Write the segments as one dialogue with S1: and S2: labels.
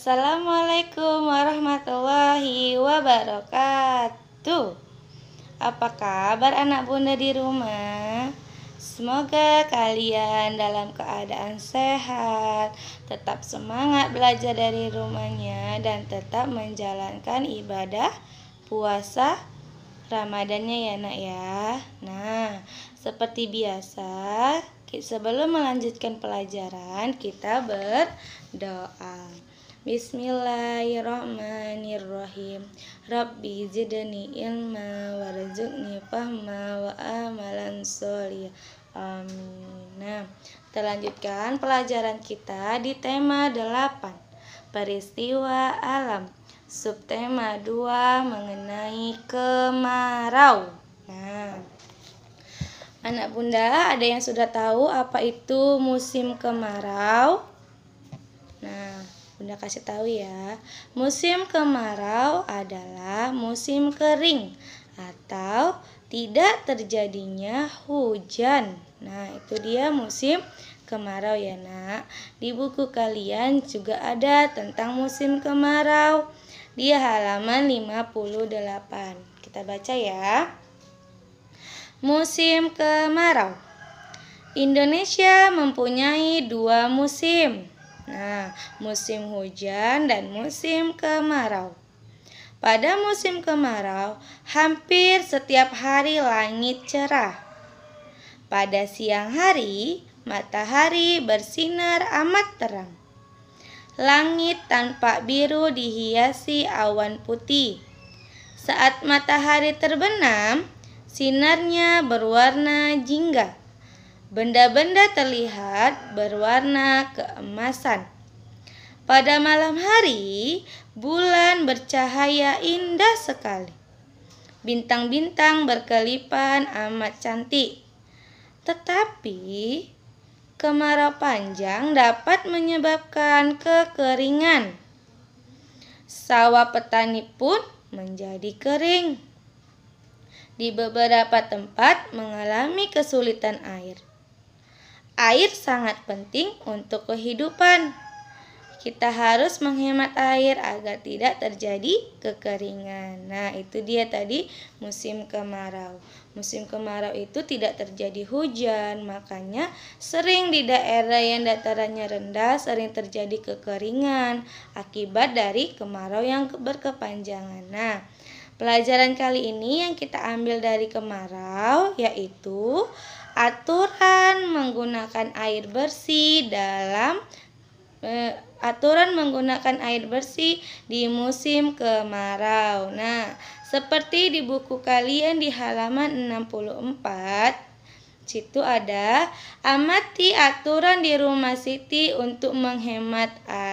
S1: Assalamualaikum warahmatullahi wabarakatuh. Apa kabar anak bunda di rumah? Semoga kalian dalam keadaan sehat, tetap semangat belajar dari rumahnya dan tetap menjalankan ibadah puasa Ramadannya ya nak ya. Nah, seperti biasa, sebelum melanjutkan pelajaran kita berdoa. Bismillahirrahmanirrahim Rabbi zidni ilma warzuqni fahma wa amalan sholih Amin Nah, kita lanjutkan pelajaran kita di tema 8 Peristiwa alam Subtema 2 mengenai kemarau Nah, Anak bunda, ada yang sudah tahu apa itu musim kemarau? Nah, Bunda kasih tahu ya. Musim kemarau adalah musim kering atau tidak terjadinya hujan. Nah, itu dia musim kemarau ya, Nak. Di buku kalian juga ada tentang musim kemarau di halaman 58. Kita baca ya. Musim kemarau. Indonesia mempunyai dua musim Nah, musim hujan dan musim kemarau. Pada musim kemarau, hampir setiap hari langit cerah. Pada siang hari, matahari bersinar amat terang. Langit tampak biru dihiasi awan putih. Saat matahari terbenam, sinarnya berwarna jingga. Benda-benda terlihat berwarna keemasan. Pada malam hari, bulan bercahaya indah sekali. Bintang-bintang berkelipan amat cantik. Tetapi, kemarau panjang dapat menyebabkan kekeringan. Sawah petani pun menjadi kering. Di beberapa tempat mengalami kesulitan air. Air sangat penting untuk kehidupan. Kita harus menghemat air agar tidak terjadi kekeringan. Nah, itu dia tadi musim kemarau. Musim kemarau itu tidak terjadi hujan, makanya sering di daerah yang datarannya rendah sering terjadi kekeringan akibat dari kemarau yang berkepanjangan. Nah, Pelajaran kali ini yang kita ambil dari kemarau yaitu aturan menggunakan air bersih dalam eh, aturan menggunakan air bersih di musim kemarau. Nah, seperti di buku kalian di halaman 64 situ ada amati aturan di rumah Siti untuk menghemat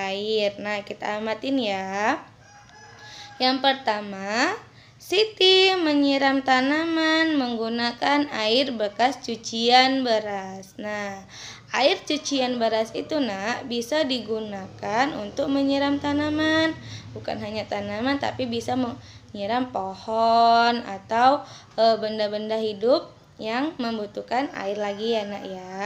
S1: air. Nah, kita amatin ya. Yang pertama, Siti menyiram tanaman menggunakan air bekas cucian beras. Nah, air cucian beras itu nak bisa digunakan untuk menyiram tanaman, bukan hanya tanaman tapi bisa menyiram pohon atau e, benda-benda hidup yang membutuhkan air lagi ya nak ya.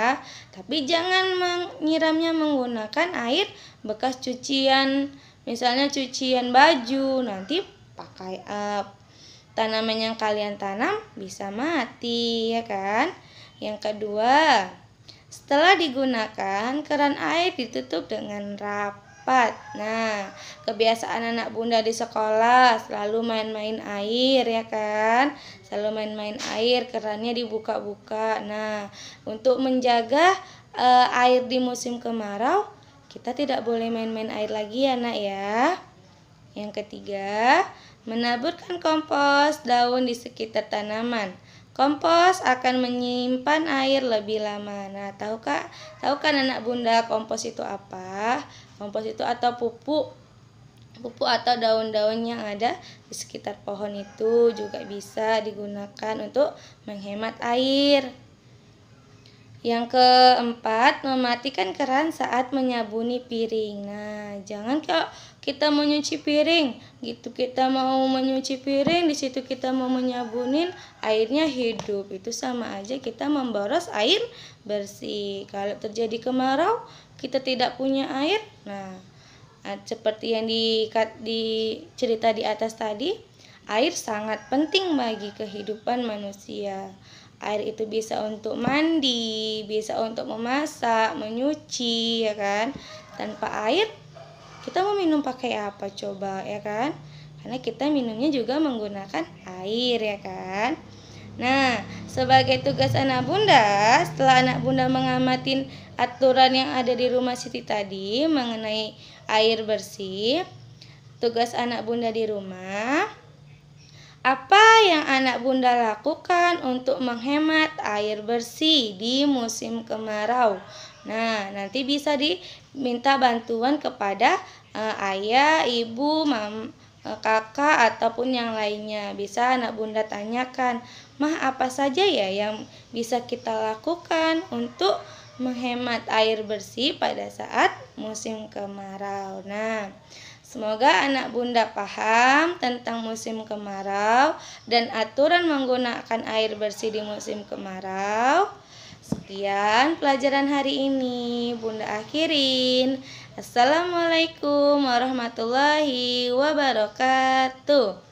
S1: Tapi jangan menyiramnya menggunakan air bekas cucian, misalnya cucian baju nanti pakai uh, tanaman yang kalian tanam bisa mati, ya kan? Yang kedua, setelah digunakan, keran air ditutup dengan rapat. Nah, kebiasaan anak bunda di sekolah selalu main-main air, ya kan? Selalu main-main air, kerannya dibuka-buka. Nah, untuk menjaga e, air di musim kemarau, kita tidak boleh main-main air lagi ya, Nak ya. Yang ketiga, Menaburkan kompos daun di sekitar tanaman. Kompos akan menyimpan air lebih lama. Nah, tahu kak tahu kan anak bunda kompos itu apa? Kompos itu atau pupuk pupuk atau daun-daun yang ada di sekitar pohon itu juga bisa digunakan untuk menghemat air. Yang keempat, mematikan keran saat menyabuni piring. Nah, jangan kok kita mau nyuci piring gitu kita mau menyuci piring di situ kita mau menyabunin airnya hidup itu sama aja kita memboros air bersih kalau terjadi kemarau kita tidak punya air nah seperti yang di, di cerita di atas tadi air sangat penting bagi kehidupan manusia air itu bisa untuk mandi bisa untuk memasak menyuci ya kan tanpa air kita mau minum pakai apa coba ya kan karena kita minumnya juga menggunakan air ya kan nah sebagai tugas anak bunda setelah anak bunda mengamatin aturan yang ada di rumah Siti tadi mengenai air bersih tugas anak bunda di rumah apa yang anak bunda lakukan untuk menghemat air bersih di musim kemarau Nah, nanti bisa diminta bantuan kepada uh, ayah, ibu, mam, uh, kakak ataupun yang lainnya. Bisa anak bunda tanyakan, "Mah, apa saja ya yang bisa kita lakukan untuk menghemat air bersih pada saat musim kemarau?" Nah, Semoga anak bunda paham tentang musim kemarau dan aturan menggunakan air bersih di musim kemarau. Sekian pelajaran hari ini. Bunda akhirin. Assalamualaikum warahmatullahi wabarakatuh.